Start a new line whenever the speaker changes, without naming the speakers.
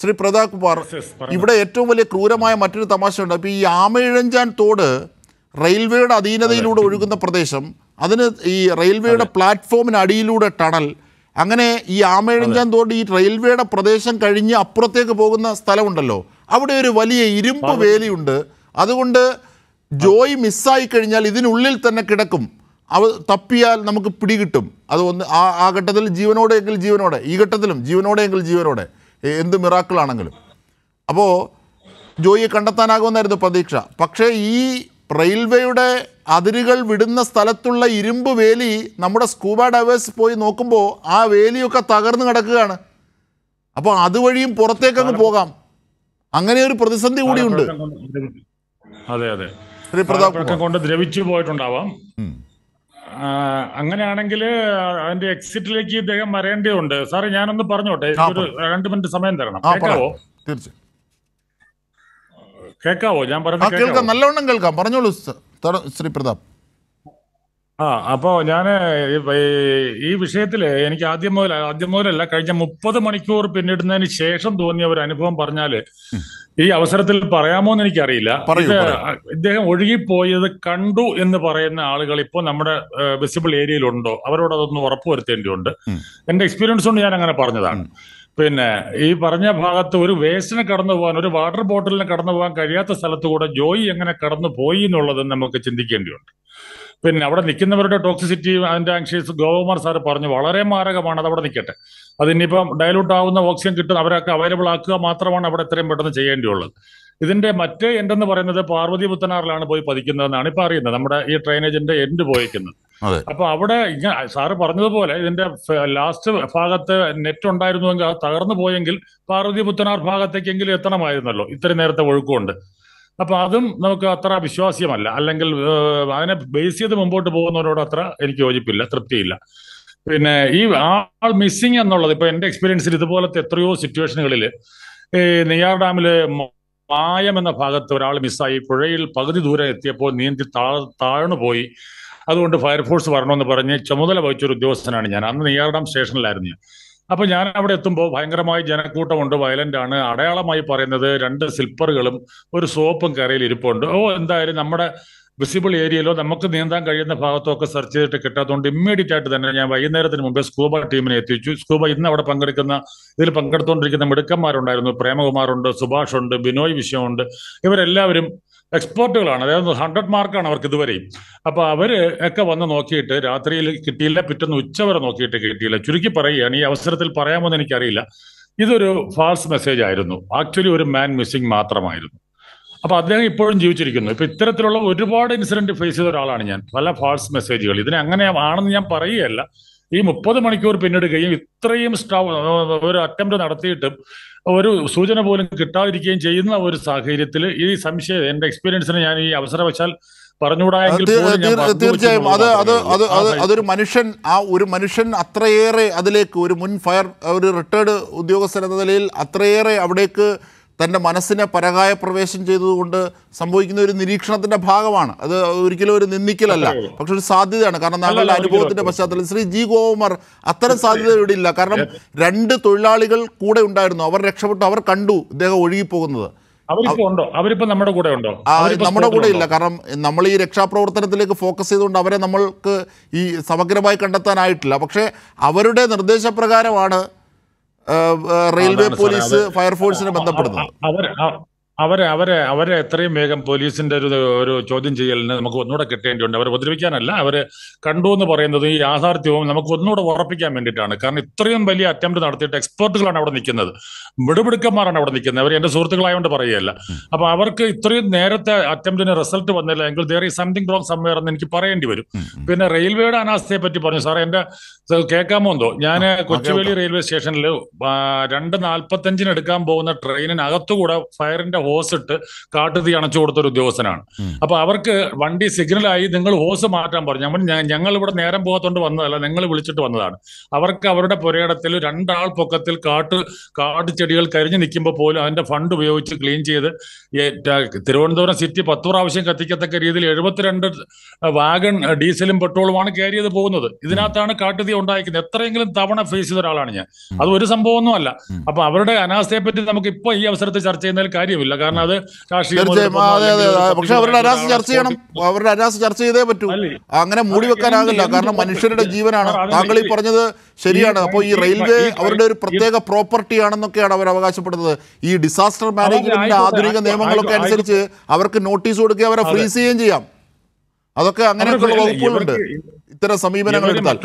ശ്രീ പ്രതാപ് കുമാർ ഇവിടെ ഏറ്റവും വലിയ ക്രൂരമായ മറ്റൊരു ഉണ്ട് അപ്പോൾ ഈ ആമയിഴഞ്ചാൻ തോട് റെയിൽവേയുടെ അധീനതയിലൂടെ ഒഴുകുന്ന പ്രദേശം അതിന് ഈ റെയിൽവേയുടെ പ്ലാറ്റ്ഫോമിന് അടിയിലൂടെ ടണൽ അങ്ങനെ ഈ ആമയിഴഞ്ചാൻ തോട് ഈ റെയിൽവേയുടെ പ്രദേശം കഴിഞ്ഞ് അപ്പുറത്തേക്ക് പോകുന്ന സ്ഥലമുണ്ടല്ലോ അവിടെ ഒരു വലിയ ഇരുമ്പ് വേലിയുണ്ട് അതുകൊണ്ട് ജോയി മിസ്സായി കഴിഞ്ഞാൽ ഇതിനുള്ളിൽ തന്നെ കിടക്കും അവ തപ്പിയാൽ നമുക്ക് പിടികിട്ടും അത് ഒന്ന് ആ ആ ഘട്ടത്തിൽ ജീവനോടെയെങ്കിൽ ജീവനോടെ ഈ ഘട്ടത്തിലും ജീവനോടെയെങ്കിൽ ജീവനോടെ എന്ത് മിറാക്കിളാണെങ്കിലും അപ്പോൾ ജോയിയെ കണ്ടെത്താനാകുമെന്നായിരുന്നു പ്രതീക്ഷ പക്ഷേ ഈ റെയിൽവേയുടെ അതിരുകൾ വിടുന്ന സ്ഥലത്തുള്ള ഇരുമ്പ് വേലി നമ്മുടെ സ്കൂബ ഡൈവേഴ്സ് പോയി നോക്കുമ്പോൾ ആ വേലിയൊക്കെ തകർന്നു കിടക്കുകയാണ് അപ്പോൾ അതുവഴിയും പുറത്തേക്കങ്ങ് പോകാം അങ്ങനെ ഒരു പ്രതിസന്ധി കൂടിയുണ്ട്
അതെ അതെ കൊണ്ട് ദ്രവിച്ചു പോയിട്ടുണ്ടാവാം അങ്ങനെയാണെങ്കിൽ അതിന്റെ എക്സിറ്റിലേക്ക് ഇദ്ദേഹം വരേണ്ടതുണ്ട് സാറേ ഞാനൊന്ന് പറഞ്ഞോട്ടെ ഒരു രണ്ട് മിനിറ്റ് സമയം തരണം കേൾക്കാവോ കേൾക്കാവോ ഞാൻ പറഞ്ഞു നല്ലവണ്ണം
കേൾക്കാം പറഞ്ഞോളൂ ശ്രീ പ്രതാപ്
ആ അപ്പോ ഞാന് ഈ വിഷയത്തില് എനിക്ക് ആദ്യം മുതൽ ആദ്യം മുതലല്ല കഴിഞ്ഞ മുപ്പത് മണിക്കൂർ പിന്നിടുന്നതിന് ശേഷം തോന്നിയ ഒരു അനുഭവം പറഞ്ഞാല് ഈ അവസരത്തിൽ പറയാമോ എന്ന് എനിക്കറിയില്ല ഇദ്ദേഹം ഒഴുകിപ്പോയത് കണ്ടു എന്ന് പറയുന്ന ആളുകൾ ഇപ്പോൾ നമ്മുടെ വിസിബിൾ ഏരിയയിലുണ്ടോ അവരോട് അതൊന്ന് ഉറപ്പുവരുത്തേണ്ടിയുണ്ട് എന്റെ എക്സ്പീരിയൻസ് കൊണ്ട് ഞാൻ അങ്ങനെ പറഞ്ഞതാണ് പിന്നെ ഈ പറഞ്ഞ ഭാഗത്ത് ഒരു വേസ്റ്റിന് കടന്നു പോകാൻ ഒരു വാട്ടർ ബോട്ടിലിന് കടന്നു പോകാൻ കഴിയാത്ത സ്ഥലത്ത് കൂടെ ജോയി എങ്ങനെ കടന്നു പോയി എന്നുള്ളത് നമുക്ക് ചിന്തിക്കേണ്ടിയുണ്ട് പിന്നെ അവിടെ നിൽക്കുന്നവരുടെ ടോക്സിസിറ്റിയും അതിന്റെ ആങ്ഷീസ് ഗോകുമാർ സാർ പറഞ്ഞു വളരെ മാരകമാണ് അത് അവിടെ നിൽക്കട്ടെ അതിനിപ്പം ഡയലൂട്ട് ആവുന്ന ഓക്സിജൻ കിട്ടുന്ന അവരൊക്കെ അവൈലബിൾ ആക്കുക മാത്രമാണ് അവിടെ എത്രയും പെട്ടെന്ന് ചെയ്യേണ്ടിയുള്ളത് ഇതിന്റെ മറ്റേ എൻഡെന്ന് പറയുന്നത് പാർവതി പുത്തനാറിലാണ് പോയി പതിക്കുന്നതെന്നാണ് ഇപ്പൊ അറിയുന്നത് നമ്മുടെ ഈ ട്രെയിനേജിന്റെ എൻഡ് പോയിക്കുന്നത് അപ്പൊ അവിടെ സാറ് പറഞ്ഞതുപോലെ ഇതിന്റെ ലാസ്റ്റ് ഭാഗത്ത് നെറ്റ് ഉണ്ടായിരുന്നുവെങ്കിൽ അത് തകർന്നു പോയെങ്കിൽ പാർവതി പുത്തനാർ ഭാഗത്തേക്കെങ്കിലും എത്തണമായിരുന്നല്ലോ ഇത്രയും നേരത്തെ ഒഴുക്കുണ്ട് അപ്പൊ അതും നമുക്ക് അത്ര വിശ്വാസ്യമല്ല അല്ലെങ്കിൽ അതിനെ ബേസ് ചെയ്ത് മുമ്പോട്ട് പോകുന്നവരോട് അത്ര എനിക്ക് യോജിപ്പില്ല തൃപ്തിയില്ല പിന്നെ ഈ ആൾ മിസ്സിങ് എന്നുള്ളത് ഇപ്പൊ എന്റെ എക്സ്പീരിയൻസിൽ ഇതുപോലത്തെ എത്രയോ സിറ്റുവേഷനുകളിൽ ഈ നെയ്യാർ ഡാമില് മായം എന്ന ഭാഗത്ത് ഒരാൾ മിസ്സായി പുഴയിൽ പകുതി ദൂരം എത്തിയപ്പോൾ നീന്തി താഴ്ന്നു പോയി അതുകൊണ്ട് ഫയർഫോഴ്സ് വരണമെന്ന് പറഞ്ഞ് ചുമതല വഹിച്ചൊരു ഉദ്യോഗസ്ഥനാണ് ഞാൻ അന്ന് നെയ്യാർഡാം സ്റ്റേഷനിലായിരുന്നു ഞാൻ അപ്പൊ ഞാൻ അവിടെ എത്തുമ്പോൾ ഭയങ്കരമായ ജനക്കൂട്ടമുണ്ട് വയലന്റ് ആണ് അടയാളമായി പറയുന്നത് രണ്ട് സ്ലിപ്പറുകളും ഒരു സോപ്പും കരയിൽ ഇരിപ്പുണ്ട് ഓ എന്തായാലും നമ്മുടെ വിസിബിൾ ഏരിയയിലോ നമുക്ക് നീന്താൻ കഴിയുന്ന ഭാഗത്തോ ഒക്കെ സെർച്ച് ചെയ്തിട്ട് കിട്ടാത്തതുകൊണ്ട് ഇമ്മീഡിയറ്റ് ആയിട്ട് തന്നെ ഞാൻ വൈകുന്നേരത്തിന് മുമ്പേ സ്കൂബ ടീമിനെ എത്തിച്ചു സ്കൂബ ഇന്ന് അവിടെ പങ്കെടുക്കുന്ന ഇതിൽ പങ്കെടുത്തുകൊണ്ടിരിക്കുന്ന മിടുക്കന്മാരുണ്ടായിരുന്നു പ്രേമകുമാറുണ്ട് സുഭാഷ് ഉണ്ട് ബിനോയ് വിശ്വമുണ്ട് ഇവരെല്ലാവരും എക്സ്പോർട്ടുകളാണ് അതായത് ഹൺഡ്രഡ് മാർക്കാണ് അവർക്ക് ഇതുവരെയും അപ്പൊ അവര് ഒക്കെ വന്ന് നോക്കിയിട്ട് രാത്രിയിൽ കിട്ടിയില്ല പിറ്റൊന്ന് ഉച്ചവരെ നോക്കിയിട്ട് കിട്ടിയില്ല ചുരുക്കി പറയുകയാണ് ഈ അവസരത്തിൽ പറയാമോ എന്ന് എനിക്കറിയില്ല ഇതൊരു ഫാൾസ് മെസ്സേജ് ആയിരുന്നു ആക്ച്വലി ഒരു മാൻ മിസ്സിംഗ് മാത്രമായിരുന്നു അപ്പൊ അദ്ദേഹം ഇപ്പോഴും ജീവിച്ചിരിക്കുന്നു ഇപ്പൊ ഇത്തരത്തിലുള്ള ഒരുപാട് ഇൻസിഡന്റ് ഫേസ് ചെയ്ത ഒരാളാണ് ഞാൻ പല ഫാൾസ് മെസ്സേജുകൾ ഇതിനെ അങ്ങനെ ആണെന്ന് ഞാൻ പറയുകയല്ല ഈ മുപ്പത് മണിക്കൂർ പിന്നിടുകയും ഇത്രയും സ്റ്റാവ് ഒരു അറ്റംപ്റ്റ് നടത്തിയിട്ടും ഒരു സൂചന പോലും കിട്ടാതിരിക്കുകയും ചെയ്യുന്ന ഒരു സാഹചര്യത്തിൽ ഈ സംശയം എന്റെ എക്സ്പീരിയൻസിന് ഞാൻ ഈ അവസരവശാൽ തീർച്ചയായും അത് അത് അത് അത് അതൊരു
മനുഷ്യൻ ആ ഒരു മനുഷ്യൻ അത്രയേറെ അതിലേക്ക് ഒരു മുൻ ഫയർ ഒരു റിട്ടയർഡ് ഉദ്യോഗസ്ഥൻ എന്ന നിലയിൽ അത്രയേറെ അവിടേക്ക് തൻ്റെ മനസ്സിനെ പരകായ പ്രവേശം ചെയ്തതുകൊണ്ട് സംഭവിക്കുന്ന ഒരു നിരീക്ഷണത്തിൻ്റെ ഭാഗമാണ് അത് ഒരിക്കലും ഒരു നിന്ദിക്കലല്ല പക്ഷെ ഒരു സാധ്യതയാണ് കാരണം താങ്കളുടെ അനുഭവത്തിൻ്റെ പശ്ചാത്തലത്തിൽ ശ്രീ ജി ഗോകുമാർ അത്തരം സാധ്യത ഇവിടെ ഇല്ല കാരണം രണ്ട് തൊഴിലാളികൾ കൂടെ ഉണ്ടായിരുന്നു അവർ രക്ഷപ്പെട്ടു അവർ കണ്ടു ഇദ്ദേഹം ഒഴുകിപ്പോകുന്നത്
നമ്മുടെ കൂടെ ഉണ്ടോ നമ്മുടെ കൂടെ ഇല്ല
കാരണം നമ്മൾ ഈ രക്ഷാപ്രവർത്തനത്തിലേക്ക് ഫോക്കസ് ചെയ്തുകൊണ്ട് അവരെ നമ്മൾക്ക് ഈ സമഗ്രമായി കണ്ടെത്താനായിട്ടില്ല പക്ഷേ അവരുടെ നിർദ്ദേശപ്രകാരമാണ് റെയിൽവേ പോലീസ് ഫയർഫോഴ്സിനെ ബന്ധപ്പെടുന്നത്
അവരെ അവരെ അവരെ എത്രയും വേഗം പോലീസിന്റെ ഒരു ഒരു ചോദ്യം ചെയ്യലിന് നമുക്ക് ഒന്നുകൂടെ കിട്ടേണ്ടിയുണ്ട് അവരെ ഉപദ്രവിക്കാനല്ല അവരെ കണ്ടു എന്ന് പറയുന്നത് ഈ യാഥാർത്ഥ്യവും നമുക്ക് ഒന്നുകൂടെ ഉറപ്പിക്കാൻ വേണ്ടിയിട്ടാണ് കാരണം ഇത്രയും വലിയ അറ്റംപ്റ്റ് നടത്തിയിട്ട് എക്സ്പേർട്ടുകളാണ് അവിടെ നിൽക്കുന്നത് മിടുപിടുക്കന്മാരാണ് അവിടെ നിൽക്കുന്നത് അവർ എന്റെ സുഹൃത്തുക്കളായതുകൊണ്ട് പറയുകയല്ല അപ്പൊ അവർക്ക് ഇത്രയും നേരത്തെ അറ്റംപ്റ്റിന് റിസൾട്ട് വന്നില്ല എങ്കിൽ there is something wrong somewhere എന്ന് എനിക്ക് പറയേണ്ടി വരും പിന്നെ റെയിൽവേയുടെ അനാസ്ഥയെ പറ്റി പറഞ്ഞു സാറേ എന്റെ കേൾക്കാമോ എന്തോ ഞാൻ കൊച്ചുവേലി റെയിൽവേ സ്റ്റേഷനിൽ രണ്ട് നാൽപ്പത്തഞ്ചിന് എടുക്കാൻ പോകുന്ന ട്രെയിനിനകത്തുകൂടെ ഫയറിന്റെ ഓസിട്ട് കാട്ടുതീ അണച്ചു കൊടുത്ത ഒരു ഉദ്യോഗസ്ഥനാണ് അപ്പൊ അവർക്ക് വണ്ടി സിഗ്നലായി നിങ്ങൾ ഓസ് മാറ്റാൻ പറഞ്ഞു അവൻ ഞങ്ങൾ ഇവിടെ നേരം പോകാത്തോണ്ട് വന്നതല്ല നിങ്ങൾ വിളിച്ചിട്ട് വന്നതാണ് അവർക്ക് അവരുടെ പുരയിടത്തിൽ രണ്ടാൾ പൊക്കത്തിൽ കാട്ട് കാട്ടു ചെടികൾ കരിഞ്ഞു നിൽക്കുമ്പോൾ പോലും അതിന്റെ ഫണ്ട് ഉപയോഗിച്ച് ക്ലീൻ ചെയ്ത് തിരുവനന്തപുരം സിറ്റി പത്ത് പ്രാവശ്യം കത്തിക്കത്തക്ക രീതിയിൽ എഴുപത്തിരണ്ട് വാഗൺ ഡീസലും പെട്രോളുമാണ് കയറി ചെയ്ത് പോകുന്നത് ഇതിനകത്താണ് കാട്ടുതീ ഉണ്ടായിരിക്കുന്നത് എത്രയെങ്കിലും തവണ ഫേസ് ചെയ്ത ഒരാളാണ് ഞാൻ അത് ഒരു അല്ല അപ്പൊ അവരുടെ അനാസ്ഥയെ പറ്റി നമുക്ക് ഇപ്പൊ ഈ അവസരത്തിൽ ചർച്ച ചെയ്യുന്നതിൽ കാര്യമില്ല കാരണം അത് തീർച്ചയായും അതെ അതെ പക്ഷെ അവരുടെ അനാസ് ചർച്ച ചെയ്യണം
അവരുടെ അനാസ് ചർച്ച ചെയ്തേ പറ്റൂ അങ്ങനെ മൂടി വെക്കാനാകില്ല കാരണം മനുഷ്യരുടെ ജീവനാണ് താങ്കൾ ഈ പറഞ്ഞത് ശരിയാണ് അപ്പോൾ ഈ റെയിൽവേ അവരുടെ ഒരു പ്രത്യേക പ്രോപ്പർട്ടി ആണെന്നൊക്കെയാണ് അവർ അവകാശപ്പെടുന്നത് ഈ ഡിസാസ്റ്റർ മാനേജ്മെന്റിന്റെ ആധുനിക നിയമങ്ങളൊക്കെ അനുസരിച്ച് അവർക്ക് നോട്ടീസ് കൊടുക്കുകയും അവരെ ഫ്രീസ് ചെയ്യുകയും ചെയ്യാം അതൊക്കെ അങ്ങനെയൊക്കെയുള്ള വകുപ്പുകളുണ്ട് ഇത്തരം സമീപനങ്ങൾ എടുത്താൽ